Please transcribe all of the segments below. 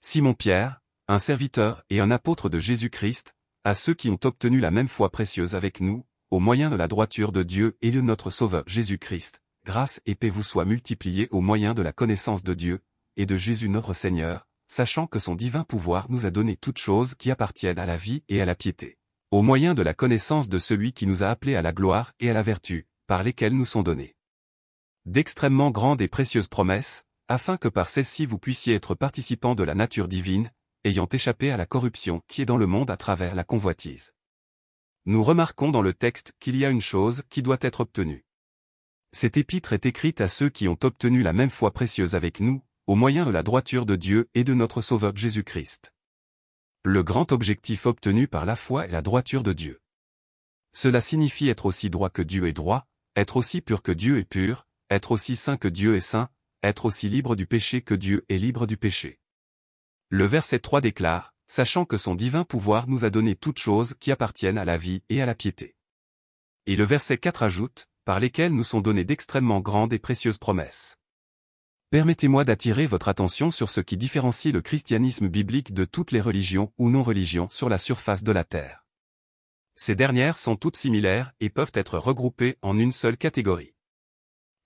Simon-Pierre, un serviteur et un apôtre de Jésus-Christ, à ceux qui ont obtenu la même foi précieuse avec nous, au moyen de la droiture de Dieu et de notre Sauveur Jésus-Christ, grâce et paix vous soient multipliées au moyen de la connaissance de Dieu, et de Jésus notre Seigneur, sachant que son divin pouvoir nous a donné toutes choses qui appartiennent à la vie et à la piété, au moyen de la connaissance de celui qui nous a appelés à la gloire et à la vertu, par lesquelles nous sont donnés. D'extrêmement grandes et précieuses promesses, afin que par celle-ci vous puissiez être participants de la nature divine, ayant échappé à la corruption qui est dans le monde à travers la convoitise. Nous remarquons dans le texte qu'il y a une chose qui doit être obtenue. Cette épître est écrite à ceux qui ont obtenu la même foi précieuse avec nous, au moyen de la droiture de Dieu et de notre Sauveur Jésus-Christ. Le grand objectif obtenu par la foi est la droiture de Dieu. Cela signifie être aussi droit que Dieu est droit, être aussi pur que Dieu est pur, être aussi saint que Dieu est saint, être aussi libre du péché que Dieu est libre du péché. Le verset 3 déclare, sachant que son divin pouvoir nous a donné toutes choses qui appartiennent à la vie et à la piété. Et le verset 4 ajoute, par lesquelles nous sont données d'extrêmement grandes et précieuses promesses. Permettez-moi d'attirer votre attention sur ce qui différencie le christianisme biblique de toutes les religions ou non-religions sur la surface de la terre. Ces dernières sont toutes similaires et peuvent être regroupées en une seule catégorie.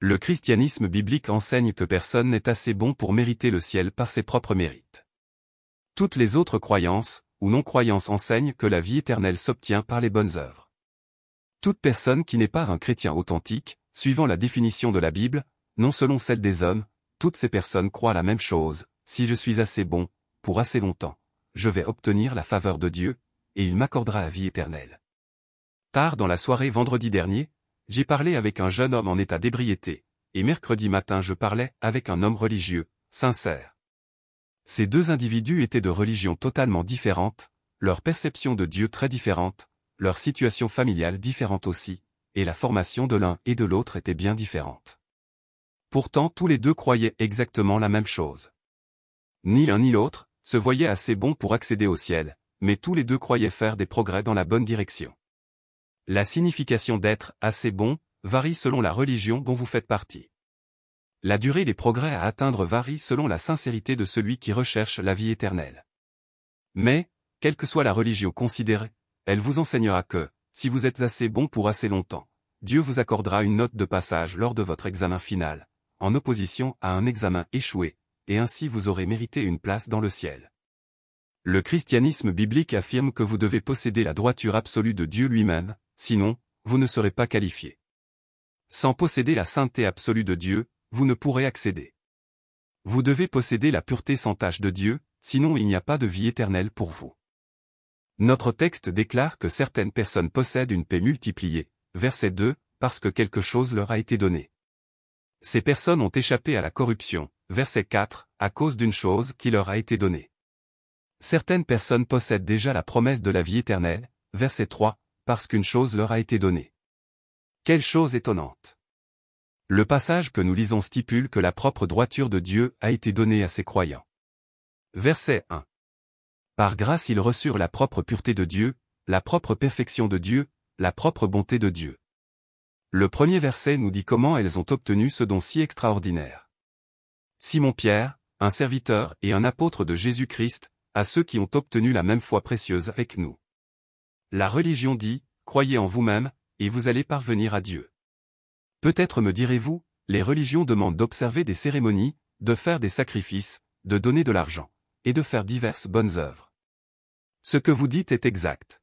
Le christianisme biblique enseigne que personne n'est assez bon pour mériter le ciel par ses propres mérites. Toutes les autres croyances, ou non-croyances enseignent que la vie éternelle s'obtient par les bonnes œuvres. Toute personne qui n'est pas un chrétien authentique, suivant la définition de la Bible, non selon celle des hommes, toutes ces personnes croient la même chose, si je suis assez bon, pour assez longtemps, je vais obtenir la faveur de Dieu, et il m'accordera la vie éternelle. Tard dans la soirée vendredi dernier, j'ai parlé avec un jeune homme en état d'ébriété, et mercredi matin je parlais avec un homme religieux, sincère. Ces deux individus étaient de religions totalement différentes, leur perception de Dieu très différente, leur situation familiale différente aussi, et la formation de l'un et de l'autre était bien différente. Pourtant tous les deux croyaient exactement la même chose. Ni l'un ni l'autre se voyaient assez bons pour accéder au ciel, mais tous les deux croyaient faire des progrès dans la bonne direction. La signification d'être assez bon varie selon la religion dont vous faites partie. La durée des progrès à atteindre varie selon la sincérité de celui qui recherche la vie éternelle. Mais, quelle que soit la religion considérée, elle vous enseignera que, si vous êtes assez bon pour assez longtemps, Dieu vous accordera une note de passage lors de votre examen final, en opposition à un examen échoué, et ainsi vous aurez mérité une place dans le ciel. Le christianisme biblique affirme que vous devez posséder la droiture absolue de Dieu lui-même, sinon, vous ne serez pas qualifié. Sans posséder la sainteté absolue de Dieu, vous ne pourrez accéder. Vous devez posséder la pureté sans tâche de Dieu, sinon il n'y a pas de vie éternelle pour vous. Notre texte déclare que certaines personnes possèdent une paix multipliée, verset 2, parce que quelque chose leur a été donné. Ces personnes ont échappé à la corruption, verset 4, à cause d'une chose qui leur a été donnée. Certaines personnes possèdent déjà la promesse de la vie éternelle, verset 3, parce qu'une chose leur a été donnée. Quelle chose étonnante Le passage que nous lisons stipule que la propre droiture de Dieu a été donnée à ses croyants. Verset 1. Par grâce ils reçurent la propre pureté de Dieu, la propre perfection de Dieu, la propre bonté de Dieu. Le premier verset nous dit comment elles ont obtenu ce don si extraordinaire. Simon-Pierre, un serviteur et un apôtre de Jésus-Christ, à ceux qui ont obtenu la même foi précieuse avec nous. La religion dit, croyez en vous-même, et vous allez parvenir à Dieu. Peut-être me direz-vous, les religions demandent d'observer des cérémonies, de faire des sacrifices, de donner de l'argent, et de faire diverses bonnes œuvres. Ce que vous dites est exact.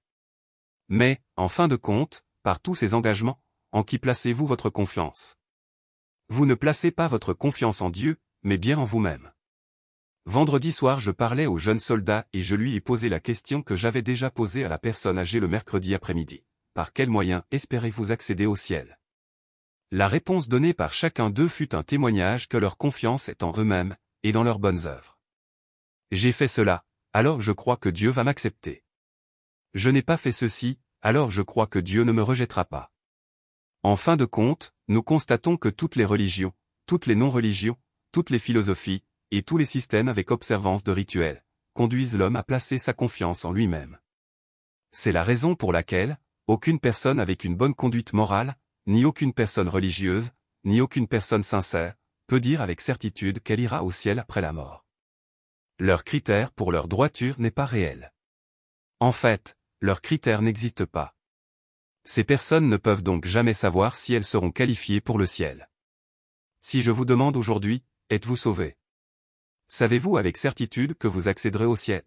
Mais, en fin de compte, par tous ces engagements, en qui placez-vous votre confiance Vous ne placez pas votre confiance en Dieu, mais bien en vous-même. Vendredi soir je parlais au jeune soldat et je lui ai posé la question que j'avais déjà posée à la personne âgée le mercredi après-midi. Par quel moyen espérez-vous accéder au ciel La réponse donnée par chacun d'eux fut un témoignage que leur confiance est en eux-mêmes, et dans leurs bonnes œuvres. J'ai fait cela, alors je crois que Dieu va m'accepter. Je n'ai pas fait ceci, alors je crois que Dieu ne me rejettera pas. En fin de compte, nous constatons que toutes les religions, toutes les non-religions, toutes les philosophies, et tous les systèmes avec observance de rituels, conduisent l'homme à placer sa confiance en lui-même. C'est la raison pour laquelle, aucune personne avec une bonne conduite morale, ni aucune personne religieuse, ni aucune personne sincère, peut dire avec certitude qu'elle ira au ciel après la mort. Leur critère pour leur droiture n'est pas réel. En fait, leur critère n'existe pas. Ces personnes ne peuvent donc jamais savoir si elles seront qualifiées pour le ciel. Si je vous demande aujourd'hui, êtes-vous sauvé Savez-vous avec certitude que vous accéderez au ciel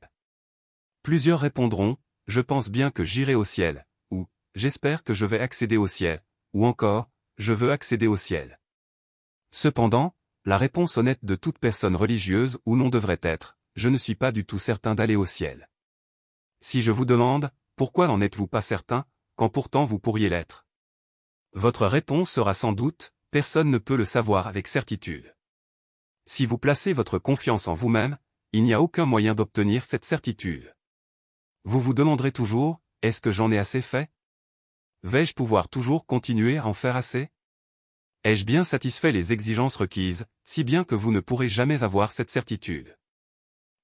Plusieurs répondront, je pense bien que j'irai au ciel, ou, j'espère que je vais accéder au ciel, ou encore, je veux accéder au ciel. Cependant, la réponse honnête de toute personne religieuse ou non devrait être, je ne suis pas du tout certain d'aller au ciel. Si je vous demande, pourquoi n'en êtes-vous pas certain, quand pourtant vous pourriez l'être Votre réponse sera sans doute, personne ne peut le savoir avec certitude. Si vous placez votre confiance en vous-même, il n'y a aucun moyen d'obtenir cette certitude. Vous vous demanderez toujours, est-ce que j'en ai assez fait Vais-je pouvoir toujours continuer à en faire assez Ai-je bien satisfait les exigences requises, si bien que vous ne pourrez jamais avoir cette certitude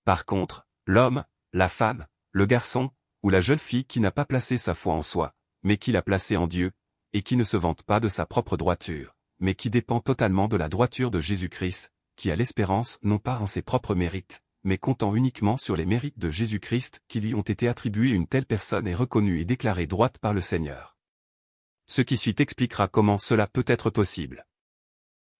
Par contre, l'homme, la femme, le garçon, ou la jeune fille qui n'a pas placé sa foi en soi, mais qui l'a placée en Dieu, et qui ne se vante pas de sa propre droiture, mais qui dépend totalement de la droiture de Jésus-Christ, qui a l'espérance non pas en ses propres mérites, mais comptant uniquement sur les mérites de Jésus-Christ qui lui ont été attribués une telle personne est reconnue et déclarée droite par le Seigneur. Ce qui suit expliquera comment cela peut être possible.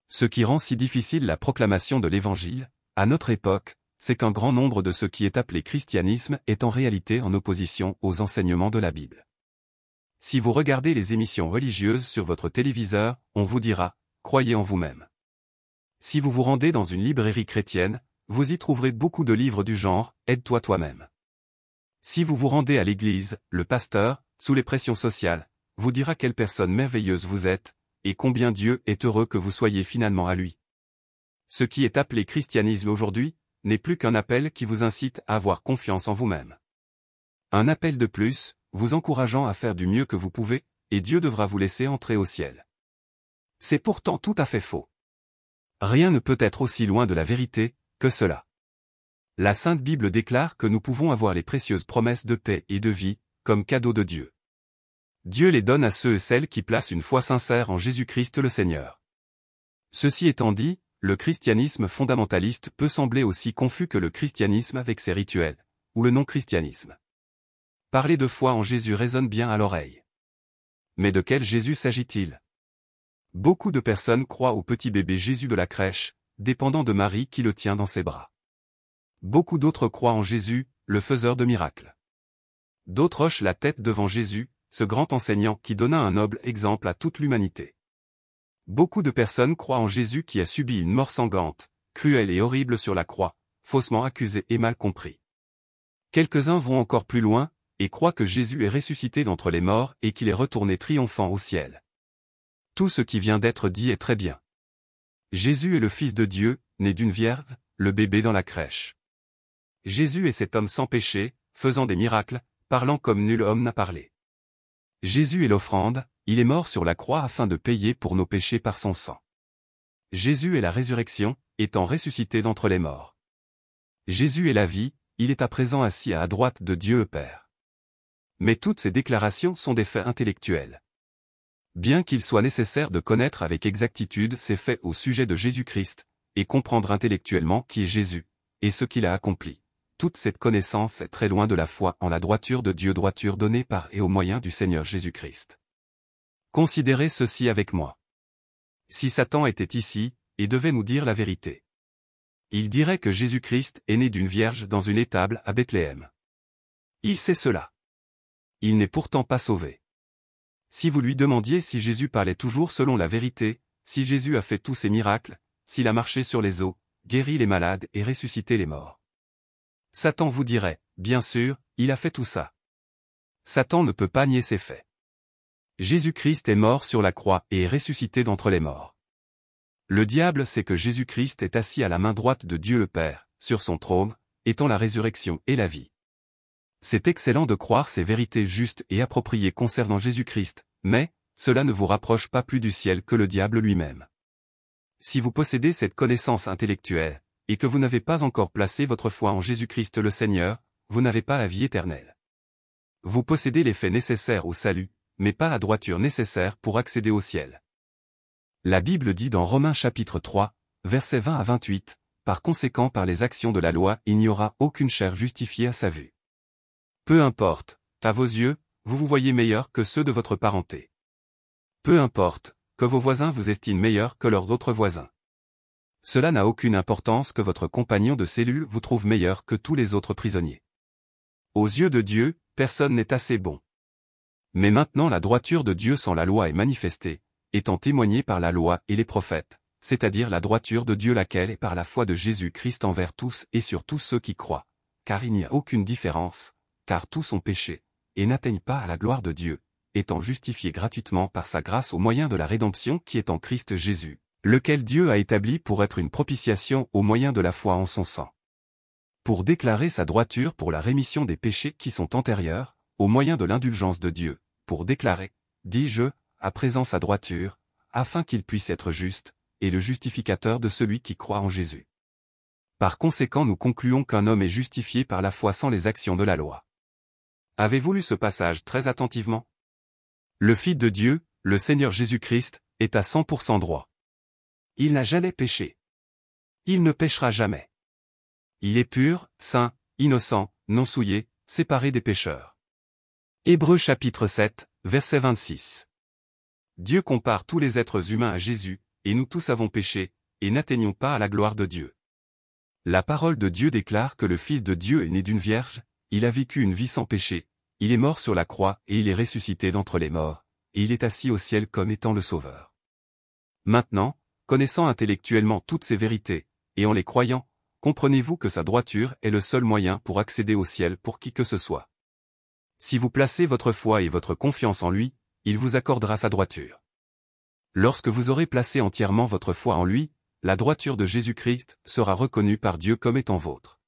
Ce qui rend si difficile la proclamation de l'Évangile, à notre époque, c'est qu'un grand nombre de ce qui est appelé christianisme est en réalité en opposition aux enseignements de la Bible. Si vous regardez les émissions religieuses sur votre téléviseur, on vous dira, croyez en vous-même. Si vous vous rendez dans une librairie chrétienne, vous y trouverez beaucoup de livres du genre Aide-toi toi-même. Si vous vous rendez à l'église, le pasteur, sous les pressions sociales, vous dira quelle personne merveilleuse vous êtes, et combien Dieu est heureux que vous soyez finalement à lui. Ce qui est appelé christianisme aujourd'hui, n'est plus qu'un appel qui vous incite à avoir confiance en vous-même. Un appel de plus, vous encourageant à faire du mieux que vous pouvez, et Dieu devra vous laisser entrer au ciel. C'est pourtant tout à fait faux. Rien ne peut être aussi loin de la vérité que cela. La Sainte Bible déclare que nous pouvons avoir les précieuses promesses de paix et de vie, comme cadeau de Dieu. Dieu les donne à ceux et celles qui placent une foi sincère en Jésus-Christ le Seigneur. Ceci étant dit, le christianisme fondamentaliste peut sembler aussi confus que le christianisme avec ses rituels, ou le non-christianisme. Parler de foi en Jésus résonne bien à l'oreille. Mais de quel Jésus s'agit-il Beaucoup de personnes croient au petit bébé Jésus de la crèche, dépendant de Marie qui le tient dans ses bras. Beaucoup d'autres croient en Jésus, le faiseur de miracles. D'autres hochent la tête devant Jésus, ce grand enseignant qui donna un noble exemple à toute l'humanité. Beaucoup de personnes croient en Jésus qui a subi une mort sanglante, cruelle et horrible sur la croix, faussement accusé et mal compris. Quelques-uns vont encore plus loin, et croient que Jésus est ressuscité d'entre les morts et qu'il est retourné triomphant au ciel. Tout ce qui vient d'être dit est très bien. Jésus est le Fils de Dieu, né d'une vierge, le bébé dans la crèche. Jésus est cet homme sans péché, faisant des miracles, parlant comme nul homme n'a parlé. Jésus est l'offrande, il est mort sur la croix afin de payer pour nos péchés par son sang. Jésus est la résurrection, étant ressuscité d'entre les morts. Jésus est la vie, il est à présent assis à droite de Dieu Père. Mais toutes ces déclarations sont des faits intellectuels. Bien qu'il soit nécessaire de connaître avec exactitude ces faits au sujet de Jésus-Christ, et comprendre intellectuellement qui est Jésus, et ce qu'il a accompli, toute cette connaissance est très loin de la foi en la droiture de Dieu droiture donnée par et au moyen du Seigneur Jésus-Christ. Considérez ceci avec moi. Si Satan était ici, et devait nous dire la vérité. Il dirait que Jésus-Christ est né d'une vierge dans une étable à Bethléem. Il sait cela. Il n'est pourtant pas sauvé. Si vous lui demandiez si Jésus parlait toujours selon la vérité, si Jésus a fait tous ses miracles, s'il a marché sur les eaux, guéri les malades et ressuscité les morts. Satan vous dirait, bien sûr, il a fait tout ça. Satan ne peut pas nier ses faits. Jésus-Christ est mort sur la croix et est ressuscité d'entre les morts. Le diable sait que Jésus-Christ est assis à la main droite de Dieu le Père, sur son trône, étant la résurrection et la vie c'est excellent de croire ces vérités justes et appropriées concernant Jésus-Christ, mais, cela ne vous rapproche pas plus du ciel que le diable lui-même. Si vous possédez cette connaissance intellectuelle, et que vous n'avez pas encore placé votre foi en Jésus-Christ le Seigneur, vous n'avez pas la vie éternelle. Vous possédez les faits nécessaires au salut, mais pas la droiture nécessaire pour accéder au ciel. La Bible dit dans Romains chapitre 3, versets 20 à 28, Par conséquent par les actions de la loi il n'y aura aucune chair justifiée à sa vue. Peu importe, à vos yeux, vous vous voyez meilleur que ceux de votre parenté. Peu importe, que vos voisins vous estiment meilleur que leurs autres voisins. Cela n'a aucune importance que votre compagnon de cellule vous trouve meilleur que tous les autres prisonniers. Aux yeux de Dieu, personne n'est assez bon. Mais maintenant la droiture de Dieu sans la loi est manifestée, étant témoignée par la loi et les prophètes, c'est-à-dire la droiture de Dieu laquelle est par la foi de Jésus-Christ envers tous et sur tous ceux qui croient, car il n'y a aucune différence, car tous ont péché, et n'atteignent pas à la gloire de Dieu, étant justifiés gratuitement par sa grâce au moyen de la rédemption qui est en Christ Jésus, lequel Dieu a établi pour être une propitiation au moyen de la foi en son sang. Pour déclarer sa droiture pour la rémission des péchés qui sont antérieurs, au moyen de l'indulgence de Dieu, pour déclarer, dis-je, à présent sa droiture, afin qu'il puisse être juste, et le justificateur de celui qui croit en Jésus. Par conséquent nous concluons qu'un homme est justifié par la foi sans les actions de la loi. Avez-vous lu ce passage très attentivement Le Fils de Dieu, le Seigneur Jésus-Christ, est à 100% droit. Il n'a jamais péché. Il ne péchera jamais. Il est pur, saint, innocent, non souillé, séparé des pécheurs. Hébreux chapitre 7, verset 26. Dieu compare tous les êtres humains à Jésus, et nous tous avons péché, et n'atteignons pas à la gloire de Dieu. La parole de Dieu déclare que le Fils de Dieu est né d'une vierge, il a vécu une vie sans péché, il est mort sur la croix, et il est ressuscité d'entre les morts, et il est assis au ciel comme étant le Sauveur. Maintenant, connaissant intellectuellement toutes ces vérités, et en les croyant, comprenez-vous que sa droiture est le seul moyen pour accéder au ciel pour qui que ce soit. Si vous placez votre foi et votre confiance en lui, il vous accordera sa droiture. Lorsque vous aurez placé entièrement votre foi en lui, la droiture de Jésus-Christ sera reconnue par Dieu comme étant vôtre.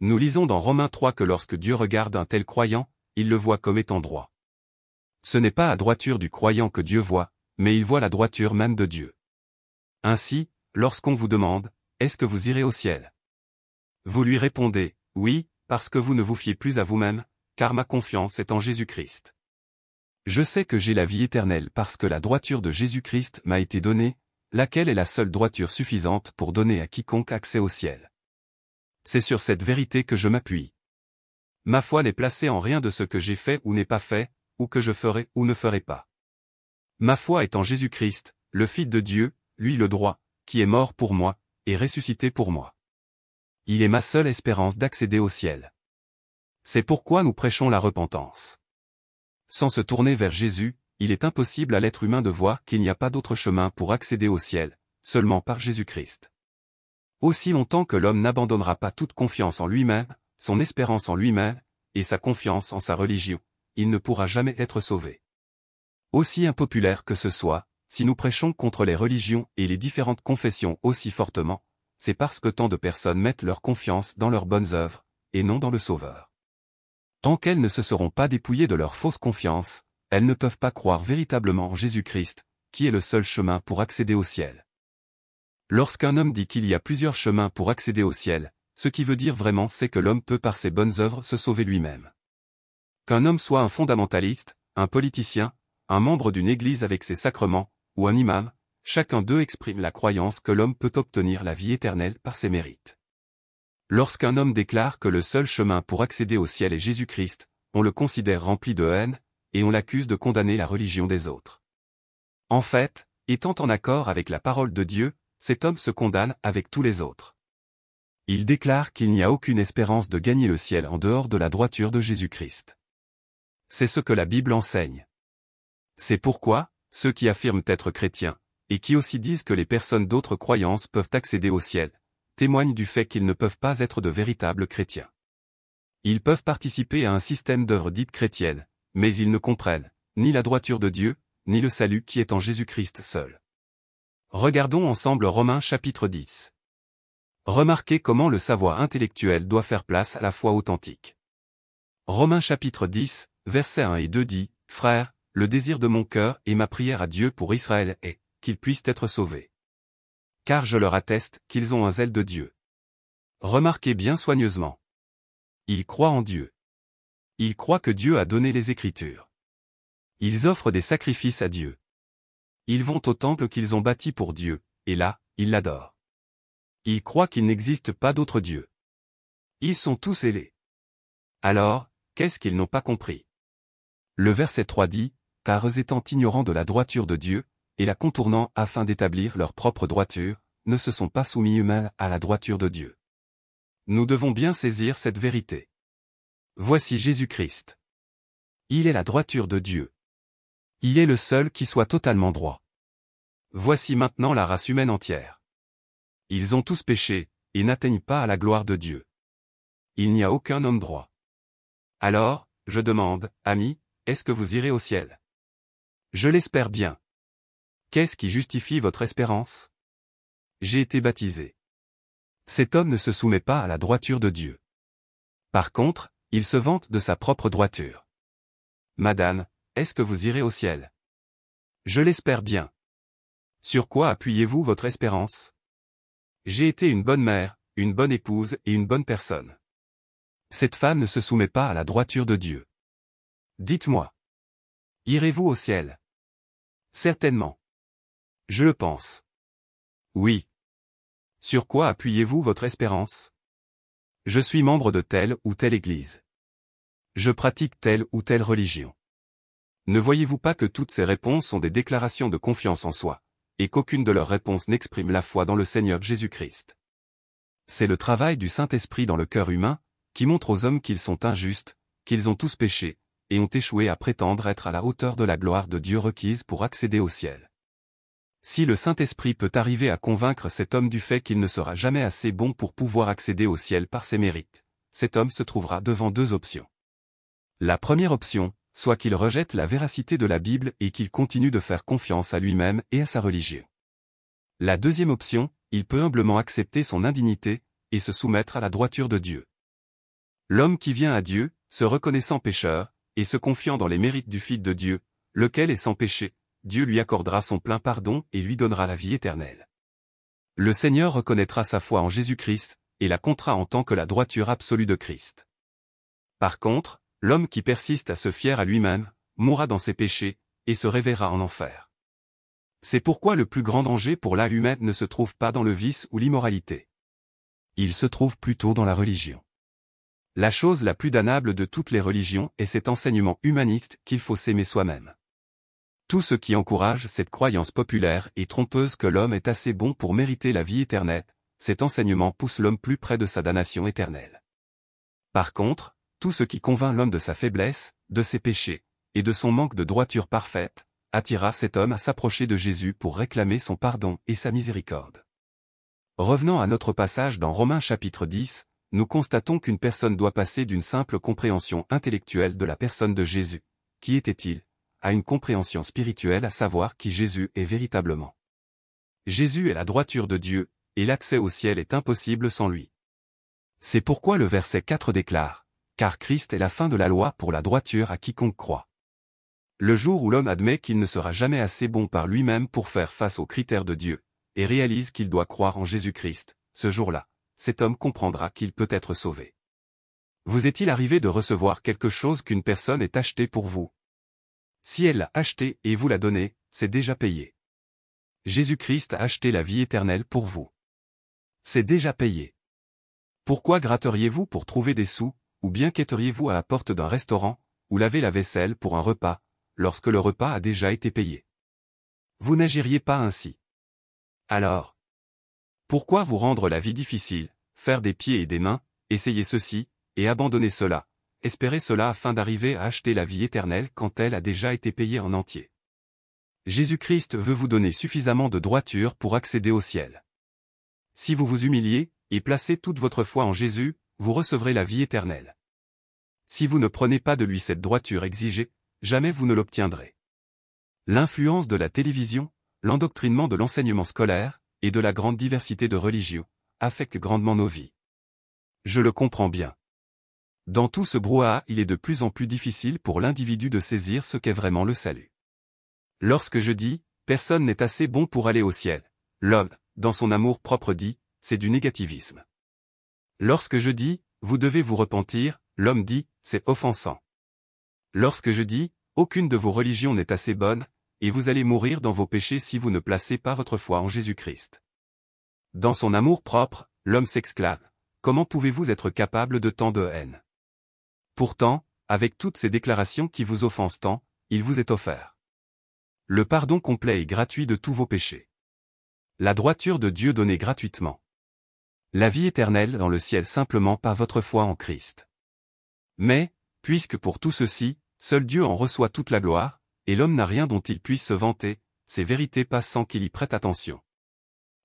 Nous lisons dans Romains 3 que lorsque Dieu regarde un tel croyant, il le voit comme étant droit. Ce n'est pas à droiture du croyant que Dieu voit, mais il voit la droiture même de Dieu. Ainsi, lorsqu'on vous demande, est-ce que vous irez au ciel Vous lui répondez, oui, parce que vous ne vous fiez plus à vous-même, car ma confiance est en Jésus-Christ. Je sais que j'ai la vie éternelle parce que la droiture de Jésus-Christ m'a été donnée, laquelle est la seule droiture suffisante pour donner à quiconque accès au ciel. C'est sur cette vérité que je m'appuie. Ma foi n'est placée en rien de ce que j'ai fait ou n'ai pas fait, ou que je ferai ou ne ferai pas. Ma foi est en Jésus-Christ, le Fils de Dieu, lui le droit, qui est mort pour moi, et ressuscité pour moi. Il est ma seule espérance d'accéder au ciel. C'est pourquoi nous prêchons la repentance. Sans se tourner vers Jésus, il est impossible à l'être humain de voir qu'il n'y a pas d'autre chemin pour accéder au ciel, seulement par Jésus-Christ. Aussi longtemps que l'homme n'abandonnera pas toute confiance en lui-même, son espérance en lui-même, et sa confiance en sa religion, il ne pourra jamais être sauvé. Aussi impopulaire que ce soit, si nous prêchons contre les religions et les différentes confessions aussi fortement, c'est parce que tant de personnes mettent leur confiance dans leurs bonnes œuvres, et non dans le Sauveur. Tant qu'elles ne se seront pas dépouillées de leur fausse confiance, elles ne peuvent pas croire véritablement en Jésus-Christ, qui est le seul chemin pour accéder au ciel. Lorsqu'un homme dit qu'il y a plusieurs chemins pour accéder au ciel, ce qui veut dire vraiment c'est que l'homme peut par ses bonnes œuvres se sauver lui-même. Qu'un homme soit un fondamentaliste, un politicien, un membre d'une église avec ses sacrements, ou un imam, chacun d'eux exprime la croyance que l'homme peut obtenir la vie éternelle par ses mérites. Lorsqu'un homme déclare que le seul chemin pour accéder au ciel est Jésus-Christ, on le considère rempli de haine, et on l'accuse de condamner la religion des autres. En fait, étant en accord avec la parole de Dieu, cet homme se condamne avec tous les autres il déclare qu'il n'y a aucune espérance de gagner le ciel en dehors de la droiture de Jésus-Christ. C'est ce que la Bible enseigne. C'est pourquoi, ceux qui affirment être chrétiens, et qui aussi disent que les personnes d'autres croyances peuvent accéder au ciel, témoignent du fait qu'ils ne peuvent pas être de véritables chrétiens. Ils peuvent participer à un système d'œuvres dites chrétiennes, mais ils ne comprennent ni la droiture de Dieu, ni le salut qui est en Jésus-Christ seul. Regardons ensemble Romains chapitre 10. Remarquez comment le savoir intellectuel doit faire place à la foi authentique. Romains chapitre 10, versets 1 et 2 dit, Frères, le désir de mon cœur et ma prière à Dieu pour Israël est, qu'ils puissent être sauvés. Car je leur atteste qu'ils ont un zèle de Dieu. Remarquez bien soigneusement. Ils croient en Dieu. Ils croient que Dieu a donné les Écritures. Ils offrent des sacrifices à Dieu. Ils vont au temple qu'ils ont bâti pour Dieu, et là, ils l'adorent. Ils croient qu'il n'existe pas d'autre Dieu. Ils sont tous ailés. Alors, qu'est-ce qu'ils n'ont pas compris Le verset 3 dit, Car eux étant ignorants de la droiture de Dieu, et la contournant afin d'établir leur propre droiture, ne se sont pas soumis eux-mêmes à la droiture de Dieu. Nous devons bien saisir cette vérité. Voici Jésus-Christ. Il est la droiture de Dieu. Il est le seul qui soit totalement droit. Voici maintenant la race humaine entière. Ils ont tous péché, et n'atteignent pas à la gloire de Dieu. Il n'y a aucun homme droit. Alors, je demande, ami, est-ce que vous irez au ciel Je l'espère bien. Qu'est-ce qui justifie votre espérance J'ai été baptisé. Cet homme ne se soumet pas à la droiture de Dieu. Par contre, il se vante de sa propre droiture. Madame, est-ce que vous irez au ciel Je l'espère bien. Sur quoi appuyez-vous votre espérance j'ai été une bonne mère, une bonne épouse et une bonne personne. Cette femme ne se soumet pas à la droiture de Dieu. Dites-moi. Irez-vous au ciel Certainement. Je le pense. Oui. Sur quoi appuyez-vous votre espérance Je suis membre de telle ou telle église. Je pratique telle ou telle religion. Ne voyez-vous pas que toutes ces réponses sont des déclarations de confiance en soi et qu'aucune de leurs réponses n'exprime la foi dans le Seigneur Jésus-Christ. C'est le travail du Saint-Esprit dans le cœur humain, qui montre aux hommes qu'ils sont injustes, qu'ils ont tous péché, et ont échoué à prétendre être à la hauteur de la gloire de Dieu requise pour accéder au ciel. Si le Saint-Esprit peut arriver à convaincre cet homme du fait qu'il ne sera jamais assez bon pour pouvoir accéder au ciel par ses mérites, cet homme se trouvera devant deux options. La première option, soit qu'il rejette la véracité de la Bible et qu'il continue de faire confiance à lui-même et à sa religion. La deuxième option, il peut humblement accepter son indignité, et se soumettre à la droiture de Dieu. L'homme qui vient à Dieu, se reconnaissant pécheur, et se confiant dans les mérites du Fils de Dieu, lequel est sans péché, Dieu lui accordera son plein pardon et lui donnera la vie éternelle. Le Seigneur reconnaîtra sa foi en Jésus-Christ, et la comptera en tant que la droiture absolue de Christ. Par contre, L'homme qui persiste à se fier à lui-même, mourra dans ses péchés, et se réveillera en enfer. C'est pourquoi le plus grand danger pour l'âme humaine ne se trouve pas dans le vice ou l'immoralité. Il se trouve plutôt dans la religion. La chose la plus damnable de toutes les religions est cet enseignement humaniste qu'il faut s'aimer soi-même. Tout ce qui encourage cette croyance populaire et trompeuse que l'homme est assez bon pour mériter la vie éternelle, cet enseignement pousse l'homme plus près de sa damnation éternelle. Par contre, tout ce qui convainc l'homme de sa faiblesse, de ses péchés, et de son manque de droiture parfaite, attira cet homme à s'approcher de Jésus pour réclamer son pardon et sa miséricorde. Revenant à notre passage dans Romains chapitre 10, nous constatons qu'une personne doit passer d'une simple compréhension intellectuelle de la personne de Jésus, qui était-il, à une compréhension spirituelle à savoir qui Jésus est véritablement. Jésus est la droiture de Dieu, et l'accès au ciel est impossible sans lui. C'est pourquoi le verset 4 déclare car Christ est la fin de la loi pour la droiture à quiconque croit. Le jour où l'homme admet qu'il ne sera jamais assez bon par lui-même pour faire face aux critères de Dieu, et réalise qu'il doit croire en Jésus-Christ, ce jour-là, cet homme comprendra qu'il peut être sauvé. Vous est-il arrivé de recevoir quelque chose qu'une personne ait acheté pour vous Si elle l'a acheté et vous l'a donné, c'est déjà payé. Jésus-Christ a acheté la vie éternelle pour vous. C'est déjà payé. Pourquoi gratteriez-vous pour trouver des sous, ou bien quêteriez-vous à la porte d'un restaurant, ou laver la vaisselle pour un repas, lorsque le repas a déjà été payé Vous n'agiriez pas ainsi. Alors Pourquoi vous rendre la vie difficile, faire des pieds et des mains, essayer ceci, et abandonner cela, espérer cela afin d'arriver à acheter la vie éternelle quand elle a déjà été payée en entier Jésus-Christ veut vous donner suffisamment de droiture pour accéder au ciel. Si vous vous humiliez, et placez toute votre foi en Jésus, vous recevrez la vie éternelle. Si vous ne prenez pas de lui cette droiture exigée, jamais vous ne l'obtiendrez. L'influence de la télévision, l'endoctrinement de l'enseignement scolaire, et de la grande diversité de religions, affectent grandement nos vies. Je le comprends bien. Dans tout ce brouhaha, il est de plus en plus difficile pour l'individu de saisir ce qu'est vraiment le salut. Lorsque je dis, personne n'est assez bon pour aller au ciel, l'homme, dans son amour propre dit, c'est du négativisme. Lorsque je dis, vous devez vous repentir, l'homme dit, c'est offensant. Lorsque je dis, aucune de vos religions n'est assez bonne, et vous allez mourir dans vos péchés si vous ne placez pas votre foi en Jésus-Christ. Dans son amour propre, l'homme s'exclame, comment pouvez-vous être capable de tant de haine Pourtant, avec toutes ces déclarations qui vous offensent tant, il vous est offert. Le pardon complet et gratuit de tous vos péchés. La droiture de Dieu donnée gratuitement la vie éternelle dans le ciel simplement par votre foi en Christ. Mais, puisque pour tout ceci, seul Dieu en reçoit toute la gloire, et l'homme n'a rien dont il puisse se vanter, ces vérités passent sans qu'il y prête attention.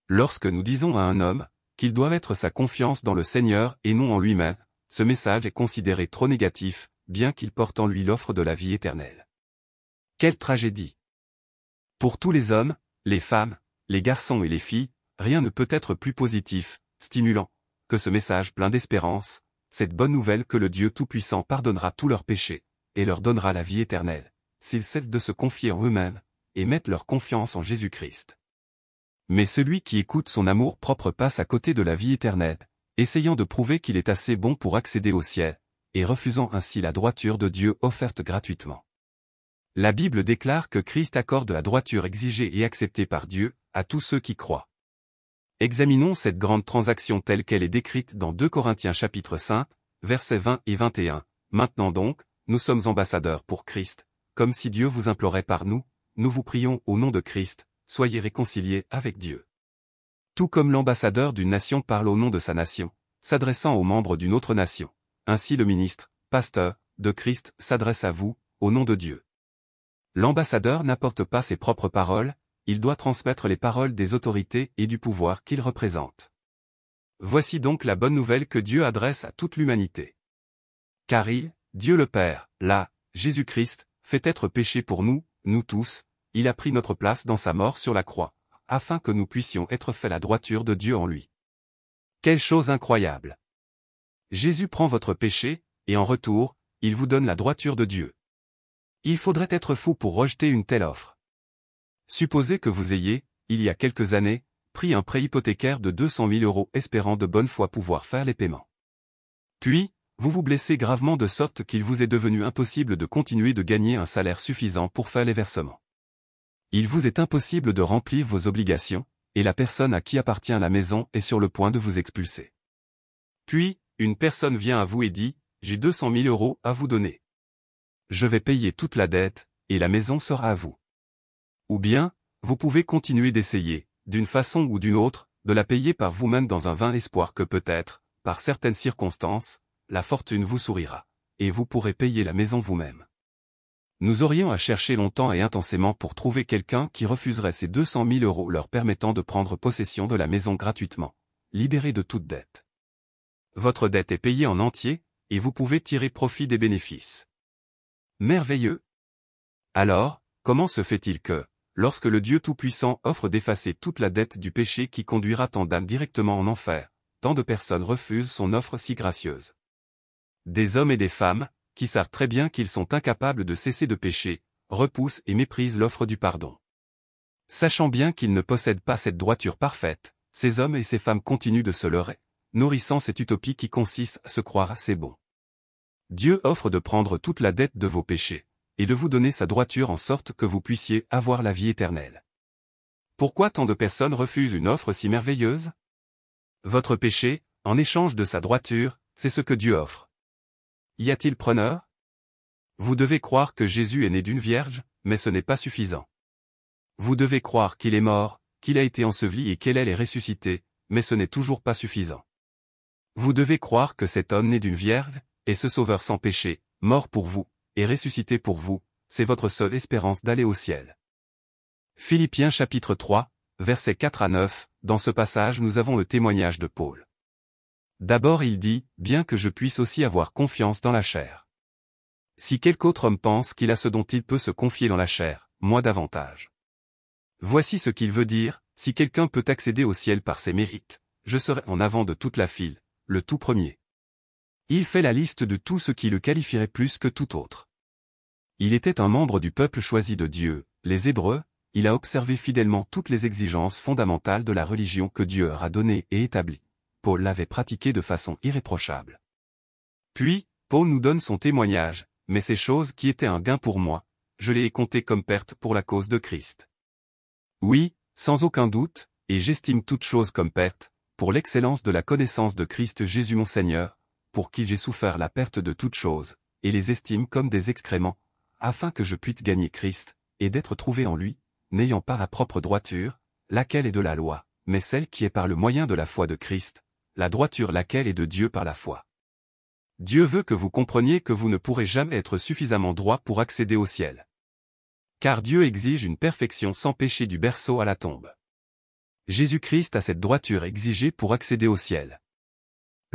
Lorsque nous disons à un homme, qu'il doit être sa confiance dans le Seigneur et non en lui-même, ce message est considéré trop négatif, bien qu'il porte en lui l'offre de la vie éternelle. Quelle tragédie Pour tous les hommes, les femmes, les garçons et les filles, rien ne peut être plus positif, stimulant, que ce message plein d'espérance, cette bonne nouvelle que le Dieu Tout-Puissant pardonnera tous leurs péchés, et leur donnera la vie éternelle, s'ils cessent de se confier en eux-mêmes, et mettent leur confiance en Jésus-Christ. Mais celui qui écoute son amour propre passe à côté de la vie éternelle, essayant de prouver qu'il est assez bon pour accéder au ciel, et refusant ainsi la droiture de Dieu offerte gratuitement. La Bible déclare que Christ accorde la droiture exigée et acceptée par Dieu, à tous ceux qui croient. Examinons cette grande transaction telle qu'elle est décrite dans 2 Corinthiens chapitre 5, versets 20 et 21. Maintenant donc, nous sommes ambassadeurs pour Christ, comme si Dieu vous implorait par nous, nous vous prions au nom de Christ, soyez réconciliés avec Dieu. Tout comme l'ambassadeur d'une nation parle au nom de sa nation, s'adressant aux membres d'une autre nation. Ainsi le ministre, pasteur, de Christ s'adresse à vous, au nom de Dieu. L'ambassadeur n'apporte pas ses propres paroles, il doit transmettre les paroles des autorités et du pouvoir qu'il représente. Voici donc la bonne nouvelle que Dieu adresse à toute l'humanité. Car il, Dieu le Père, là, Jésus-Christ, fait être péché pour nous, nous tous, il a pris notre place dans sa mort sur la croix, afin que nous puissions être faits la droiture de Dieu en lui. Quelle chose incroyable Jésus prend votre péché, et en retour, il vous donne la droiture de Dieu. Il faudrait être fou pour rejeter une telle offre. Supposez que vous ayez, il y a quelques années, pris un prêt hypothécaire de 200 000 euros espérant de bonne foi pouvoir faire les paiements. Puis, vous vous blessez gravement de sorte qu'il vous est devenu impossible de continuer de gagner un salaire suffisant pour faire les versements. Il vous est impossible de remplir vos obligations, et la personne à qui appartient la maison est sur le point de vous expulser. Puis, une personne vient à vous et dit, j'ai 200 000 euros à vous donner. Je vais payer toute la dette, et la maison sera à vous. Ou bien, vous pouvez continuer d'essayer, d'une façon ou d'une autre, de la payer par vous-même dans un vain espoir que peut-être, par certaines circonstances, la fortune vous sourira, et vous pourrez payer la maison vous-même. Nous aurions à chercher longtemps et intensément pour trouver quelqu'un qui refuserait ces 200 000 euros leur permettant de prendre possession de la maison gratuitement, libéré de toute dette. Votre dette est payée en entier, et vous pouvez tirer profit des bénéfices. Merveilleux Alors, comment se fait-il que, lorsque le Dieu Tout-Puissant offre d'effacer toute la dette du péché qui conduira tant d'âmes directement en enfer, tant de personnes refusent son offre si gracieuse. Des hommes et des femmes, qui savent très bien qu'ils sont incapables de cesser de pécher, repoussent et méprisent l'offre du pardon. Sachant bien qu'ils ne possèdent pas cette droiture parfaite, ces hommes et ces femmes continuent de se leurrer, nourrissant cette utopie qui consiste à se croire assez bon. Dieu offre de prendre toute la dette de vos péchés et de vous donner sa droiture en sorte que vous puissiez avoir la vie éternelle. Pourquoi tant de personnes refusent une offre si merveilleuse Votre péché, en échange de sa droiture, c'est ce que Dieu offre. Y a-t-il preneur Vous devez croire que Jésus est né d'une vierge, mais ce n'est pas suffisant. Vous devez croire qu'il est mort, qu'il a été enseveli et qu'elle est ressuscité, mais ce n'est toujours pas suffisant. Vous devez croire que cet homme né d'une vierge, et ce sauveur sans péché, mort pour vous, et ressuscité pour vous, c'est votre seule espérance d'aller au ciel. Philippiens chapitre 3, versets 4 à 9, dans ce passage nous avons le témoignage de Paul. D'abord il dit, bien que je puisse aussi avoir confiance dans la chair. Si quelque autre homme pense qu'il a ce dont il peut se confier dans la chair, moi davantage. Voici ce qu'il veut dire, si quelqu'un peut accéder au ciel par ses mérites, je serai en avant de toute la file, le tout premier il fait la liste de tout ce qui le qualifierait plus que tout autre. Il était un membre du peuple choisi de Dieu, les Hébreux, il a observé fidèlement toutes les exigences fondamentales de la religion que Dieu a donnée et établie. Paul l'avait pratiqué de façon irréprochable. Puis, Paul nous donne son témoignage, mais ces choses qui étaient un gain pour moi, je les ai comptées comme perte pour la cause de Christ. Oui, sans aucun doute, et j'estime toutes choses comme perte, pour l'excellence de la connaissance de Christ Jésus mon Seigneur, pour qui j'ai souffert la perte de toutes choses, et les estime comme des excréments, afin que je puisse gagner Christ, et d'être trouvé en lui, n'ayant pas la propre droiture, laquelle est de la loi, mais celle qui est par le moyen de la foi de Christ, la droiture laquelle est de Dieu par la foi. Dieu veut que vous compreniez que vous ne pourrez jamais être suffisamment droit pour accéder au ciel. Car Dieu exige une perfection sans péché du berceau à la tombe. Jésus-Christ a cette droiture exigée pour accéder au ciel.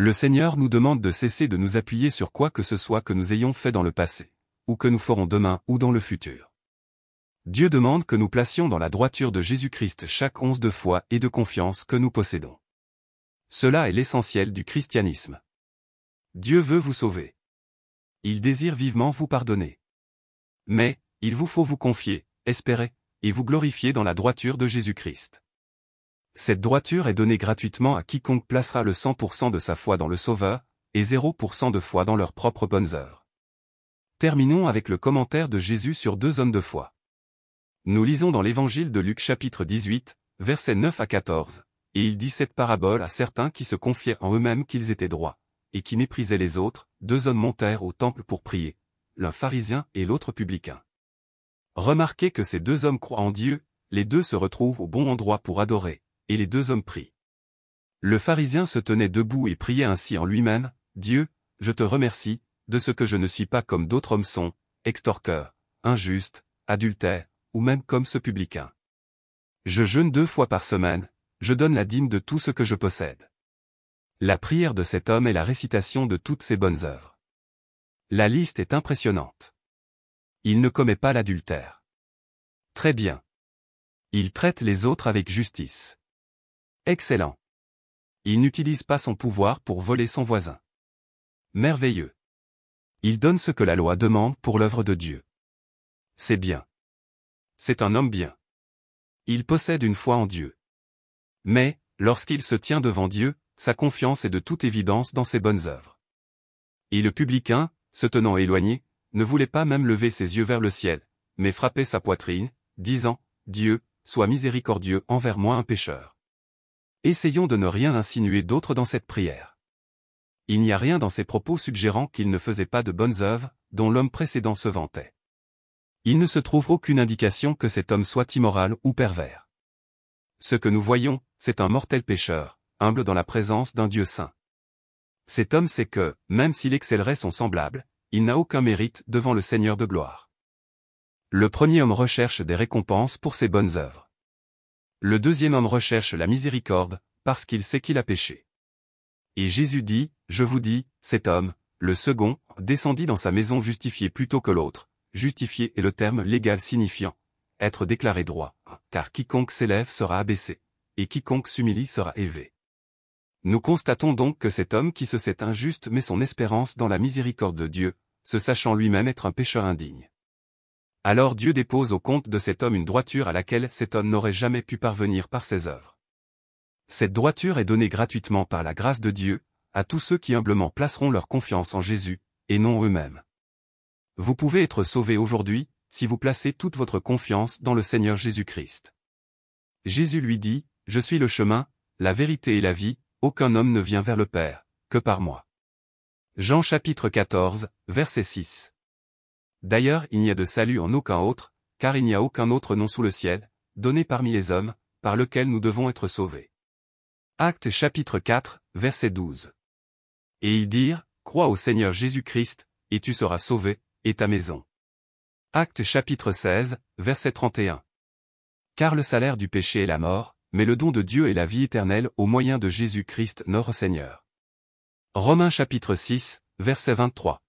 Le Seigneur nous demande de cesser de nous appuyer sur quoi que ce soit que nous ayons fait dans le passé, ou que nous ferons demain ou dans le futur. Dieu demande que nous placions dans la droiture de Jésus-Christ chaque once de foi et de confiance que nous possédons. Cela est l'essentiel du christianisme. Dieu veut vous sauver. Il désire vivement vous pardonner. Mais, il vous faut vous confier, espérer, et vous glorifier dans la droiture de Jésus-Christ. Cette droiture est donnée gratuitement à quiconque placera le 100% de sa foi dans le Sauveur, et 0% de foi dans leurs propres bonnes heures Terminons avec le commentaire de Jésus sur deux hommes de foi. Nous lisons dans l'Évangile de Luc chapitre 18, versets 9 à 14, et il dit cette parabole à certains qui se confiaient en eux-mêmes qu'ils étaient droits, et qui méprisaient les autres, deux hommes montèrent au temple pour prier, l'un pharisien et l'autre publicain. Remarquez que ces deux hommes croient en Dieu, les deux se retrouvent au bon endroit pour adorer et les deux hommes prient. Le pharisien se tenait debout et priait ainsi en lui-même, Dieu, je te remercie, de ce que je ne suis pas comme d'autres hommes sont, extorqueurs, injustes, adultères, ou même comme ce publicain. Je jeûne deux fois par semaine, je donne la dîme de tout ce que je possède. La prière de cet homme est la récitation de toutes ses bonnes œuvres. La liste est impressionnante. Il ne commet pas l'adultère. Très bien. Il traite les autres avec justice. Excellent. Il n'utilise pas son pouvoir pour voler son voisin. Merveilleux. Il donne ce que la loi demande pour l'œuvre de Dieu. C'est bien. C'est un homme bien. Il possède une foi en Dieu. Mais, lorsqu'il se tient devant Dieu, sa confiance est de toute évidence dans ses bonnes œuvres. Et le publicain, se tenant éloigné, ne voulait pas même lever ses yeux vers le ciel, mais frappait sa poitrine, disant, Dieu, sois miséricordieux envers moi un pécheur. Essayons de ne rien insinuer d'autre dans cette prière. Il n'y a rien dans ses propos suggérant qu'il ne faisait pas de bonnes œuvres, dont l'homme précédent se vantait. Il ne se trouve aucune indication que cet homme soit immoral ou pervers. Ce que nous voyons, c'est un mortel pécheur, humble dans la présence d'un Dieu saint. Cet homme sait que, même s'il excellerait son semblable, il n'a aucun mérite devant le Seigneur de gloire. Le premier homme recherche des récompenses pour ses bonnes œuvres. Le deuxième homme recherche la miséricorde, parce qu'il sait qu'il a péché. Et Jésus dit, Je vous dis, cet homme, le second, descendit dans sa maison justifié plutôt que l'autre. Justifié est le terme légal signifiant être déclaré droit, car quiconque s'élève sera abaissé, et quiconque s'humilie sera élevé. Nous constatons donc que cet homme qui se sait injuste met son espérance dans la miséricorde de Dieu, se sachant lui-même être un pécheur indigne alors Dieu dépose au compte de cet homme une droiture à laquelle cet homme n'aurait jamais pu parvenir par ses œuvres. Cette droiture est donnée gratuitement par la grâce de Dieu, à tous ceux qui humblement placeront leur confiance en Jésus, et non eux-mêmes. Vous pouvez être sauvés aujourd'hui, si vous placez toute votre confiance dans le Seigneur Jésus-Christ. Jésus lui dit, Je suis le chemin, la vérité et la vie, aucun homme ne vient vers le Père, que par moi. Jean chapitre 14, verset 6 D'ailleurs il n'y a de salut en aucun autre, car il n'y a aucun autre nom sous le ciel, donné parmi les hommes, par lequel nous devons être sauvés. Actes chapitre 4, verset 12. Et ils dirent, Crois au Seigneur Jésus-Christ, et tu seras sauvé, et ta maison. Actes chapitre 16, verset 31. Car le salaire du péché est la mort, mais le don de Dieu est la vie éternelle au moyen de Jésus-Christ notre Seigneur. Romains chapitre 6, verset 23.